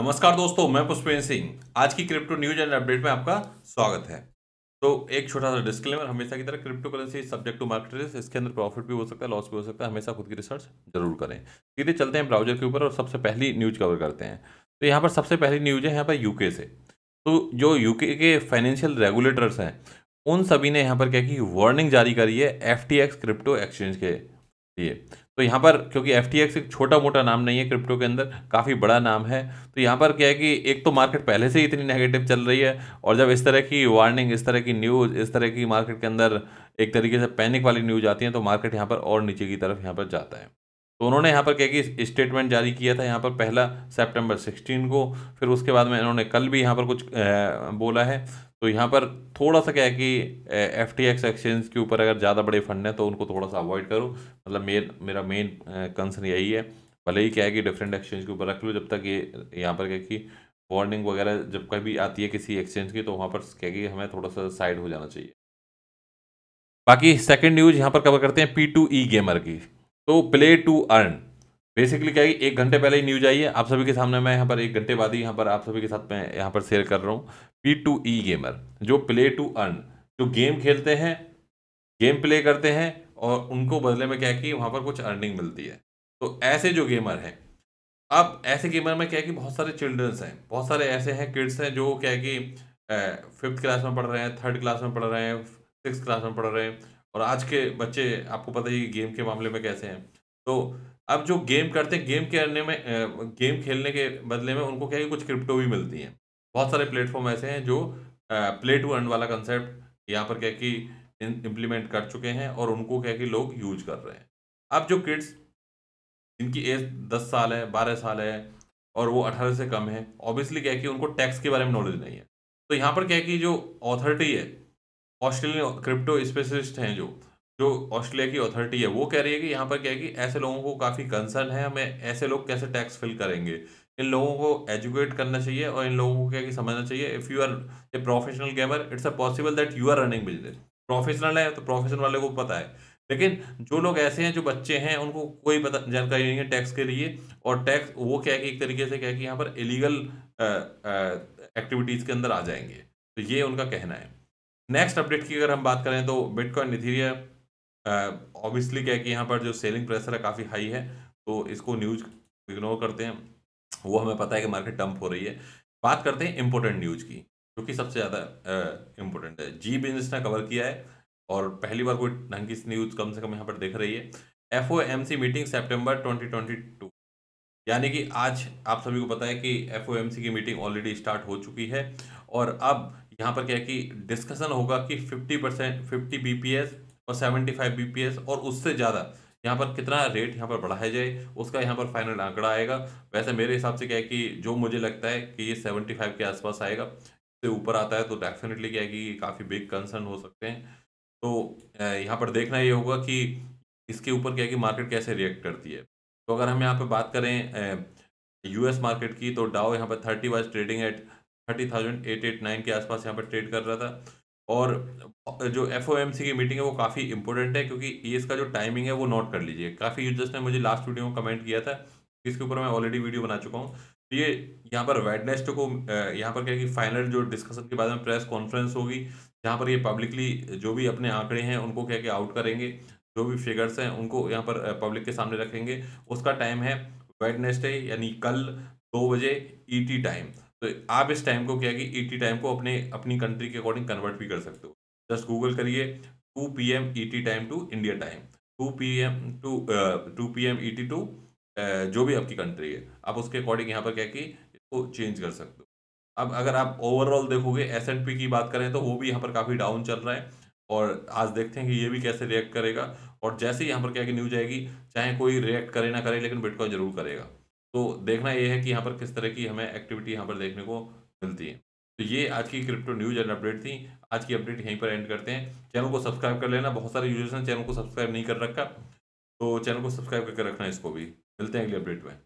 नमस्कार दोस्तों मैं पुष्पेन सिंह आज की क्रिप्टो न्यूज एंड अपडेट में आपका स्वागत है तो एक छोटा सा डिस्क्लेमर हमेशा की तरह cryptocurrency subject to market risk इसके अंदर प्रॉफिट भी हो सकता है लॉस भी हो सकता है हमेशा खुद की रिसर्च जरूर करें सीधे चलते हैं ब्राउजर के ऊपर और सबसे पहली न्यूज कवर करते हैं तो यहाँ पर सबसे पहली न्यूज है यहाँ पर यूके से तो जो यूके के फाइनेंशियल रेगुलेटर्स हैं उन सभी ने यहाँ पर क्या की वार्निंग जारी करी है एफ क्रिप्टो एक्सचेंज के लिए तो यहाँ पर क्योंकि एफ एक छोटा मोटा नाम नहीं है क्रिप्टो के अंदर काफ़ी बड़ा नाम है तो यहाँ पर क्या है कि एक तो मार्केट पहले से ही इतनी नेगेटिव चल रही है और जब इस तरह की वार्निंग इस तरह की न्यूज़ इस तरह की मार्केट के अंदर एक तरीके से पैनिक वाली न्यूज़ आती है तो मार्केट यहाँ पर और नीचे की तरफ यहाँ पर जाता है तो उन्होंने यहाँ पर क्या कि स्टेटमेंट जारी किया था यहाँ पर पहला सितंबर 16 को फिर उसके बाद में इन्होंने कल भी यहाँ पर कुछ बोला है तो यहाँ पर थोड़ा सा क्या है कि एफ टी एक्स एक्सचेंज के ऊपर अगर ज़्यादा बड़े फंड हैं तो उनको थोड़ा सा अवॉइड करो मतलब मेन मेरा मेन कंसर्न यही है भले ही क्या है कि डिफरेंट एक्सचेंज के ऊपर रख लो जब तक ये यहाँ पर क्या कि वार्निंग वगैरह जब कभी आती है किसी एक्सचेंज की तो वहाँ पर क्या कि हमें थोड़ा सा साइड हो जाना चाहिए बाकी सेकेंड न्यूज़ यहाँ पर कवर करते हैं पी टू ई गेमर की तो प्ले टू अर्न बेसिकली क्या है एक घंटे पहले ही न्यूज आई है आप सभी के सामने मैं यहाँ पर एक घंटे बाद ही यहाँ पर आप सभी के साथ मैं यहाँ पर शेयर कर रहा हूँ पी टू ई गेमर जो प्ले टू अर्न जो गेम खेलते हैं गेम प्ले करते हैं और उनको बदले में क्या है कि वहाँ पर कुछ अर्निंग मिलती है तो ऐसे जो गेमर हैं अब ऐसे गेमर में क्या है कि बहुत सारे चिल्ड्रंस हैं बहुत सारे ऐसे हैं किड्स हैं जो क्या है कि फिफ्थ क्लास में पढ़ रहे हैं थर्ड क्लास में पढ़ रहे हैं सिक्स क्लास में पढ़ रहे हैं और आज के बच्चे आपको पता ही गेम के मामले में कैसे हैं तो अब जो गेम करते हैं गेम करने में गेम खेलने के बदले में उनको क्या है कुछ क्रिप्टो भी मिलती हैं बहुत सारे प्लेटफॉर्म ऐसे हैं जो प्ले टू अर्न वाला कंसेप्ट यहाँ पर क्या कि इम्प्लीमेंट कर चुके हैं और उनको क्या कि लोग यूज कर रहे हैं अब जो किड्स जिनकी एज दस साल है बारह साल है और वो अठारह से कम है ऑब्वियसली क्या कि उनको टैक्स के बारे में नॉलेज नहीं है तो यहाँ पर क्या कि जो ऑथॉरिटी है ऑस्ट्रेलियन क्रिप्टो स्पेशलिस्ट हैं जो जो ऑस्ट्रेलिया की अथॉरिटी है वो कह रही है कि यहाँ पर क्या है कि ऐसे लोगों को काफ़ी कंसर्न है हमें ऐसे लोग कैसे टैक्स फिल करेंगे इन लोगों को एजुकेट करना चाहिए और इन लोगों को क्या कि समझना चाहिए if you are a professional gamer it's a possible that you are running business professional है तो प्रोफेशनल वाले को पता है लेकिन जो लोग ऐसे हैं जो बच्चे हैं उनको कोई पता जानकारी नहीं है टैक्स के लिए और टैक्स वो क्या है कि एक तरीके से क्या है कि यहाँ पर इलीगल एक्टिविटीज़ के अंदर आ जाएंगे तो ये उनका कहना है नेक्स्ट अपडेट की अगर हम बात करें तो बिटकॉइन इथीरियम ऑब्वियसली क्या है कि यहाँ पर जो सेलिंग प्रेशर है काफ़ी हाई है तो इसको न्यूज इग्नोर करते हैं वो हमें पता है कि मार्केट डंप हो रही है बात करते हैं इम्पोर्टेंट न्यूज की जो कि सबसे ज़्यादा इम्पोर्टेंट है जी बिजनेस ने कवर किया है और पहली बार कोई ढंग की न्यूज़ कम से कम यहाँ पर देख रही है F O M C meeting September twenty twenty two यानी कि आज आप सभी को पता है कि एफ ओ एम सी की मीटिंग ऑलरेडी स्टार्ट हो चुकी है और अब यहाँ पर क्या है कि डिस्कशन होगा कि 50 परसेंट फिफ्टी बी और 75 बी और उससे ज़्यादा यहाँ पर कितना रेट यहाँ पर बढ़ाया जाए उसका यहाँ पर फाइनल आंकड़ा आएगा वैसे मेरे हिसाब से क्या है कि जो मुझे लगता है कि ये 75 के आसपास आएगा इससे ऊपर आता है तो डेफिनेटली क्या है कि काफ़ी बिग कंसर्न हो सकते हैं तो यहाँ पर देखना ये होगा कि इसके ऊपर क्या है कि मार्केट कैसे रिएक्ट करती है तो अगर हम यहाँ पर बात करें यूएस मार्केट की तो डाओ यहाँ पर thirty wise trading at thirty thousand eight eight nine के आसपास यहाँ पर ट्रेड कर रहा था और जो एफ की मीटिंग है वो काफ़ी इंपॉर्टेंट है क्योंकि ये इसका जो टाइमिंग है वो नोट कर लीजिए काफ़ी यूजर्स ने मुझे लास्ट वीडियो में कमेंट किया था इसके ऊपर मैं ऑलरेडी वीडियो बना चुका हूँ तो ये यहाँ पर वेडनेसडे को यहाँ पर क्या कि फाइनल जो डिस्कशन के बाद में प्रेस कॉन्फ्रेंस होगी जहाँ पर ये पब्लिकली जो भी अपने आंकड़े हैं उनको क्या कि आउट करेंगे जो भी फिगर्स हैं उनको यहाँ पर पब्लिक के सामने रखेंगे उसका टाइम है वेडनेस्ट यानी कल दो बजे ई e टाइम तो आप इस टाइम को क्या है कि ई e टाइम को अपने अपनी कंट्री के अकॉर्डिंग कन्वर्ट भी कर सकते हो जस्ट गूगल करिए two P M E T time to India time two P M to two P M E T to जो भी आपकी कंट्री है आप उसके अकॉर्डिंग यहाँ पर क्या कि इसको चेंज कर सकते हो अब अगर आप ओवरऑल देखोगे एस एंड पी की बात करें तो वो भी यहाँ पर काफ़ी डाउन चल रहा है और आज देखते हैं कि ये भी कैसे रिएक्ट करेगा और जैसे ही यहाँ पर क्या कि न्यूज आएगी चाहे कोई रिएक्ट करे ना करे लेकिन बिटकॉइन जरूर करेगा तो देखना ये है कि यहाँ पर किस तरह की हमें एक्टिविटी यहाँ पर देखने को मिलती है तो ये आज की क्रिप्टो न्यूज एंड अपडेट थी आज की अपडेट यहीं पर एंड करते हैं चैनल को सब्सक्राइब कर लेना बहुत सारे यूजर्स ने चैनल को सब्सक्राइब नहीं कर रखा तो चैनल को सब्सक्राइब करके रखना इसको भी मिलते हैं अगले अपडेट में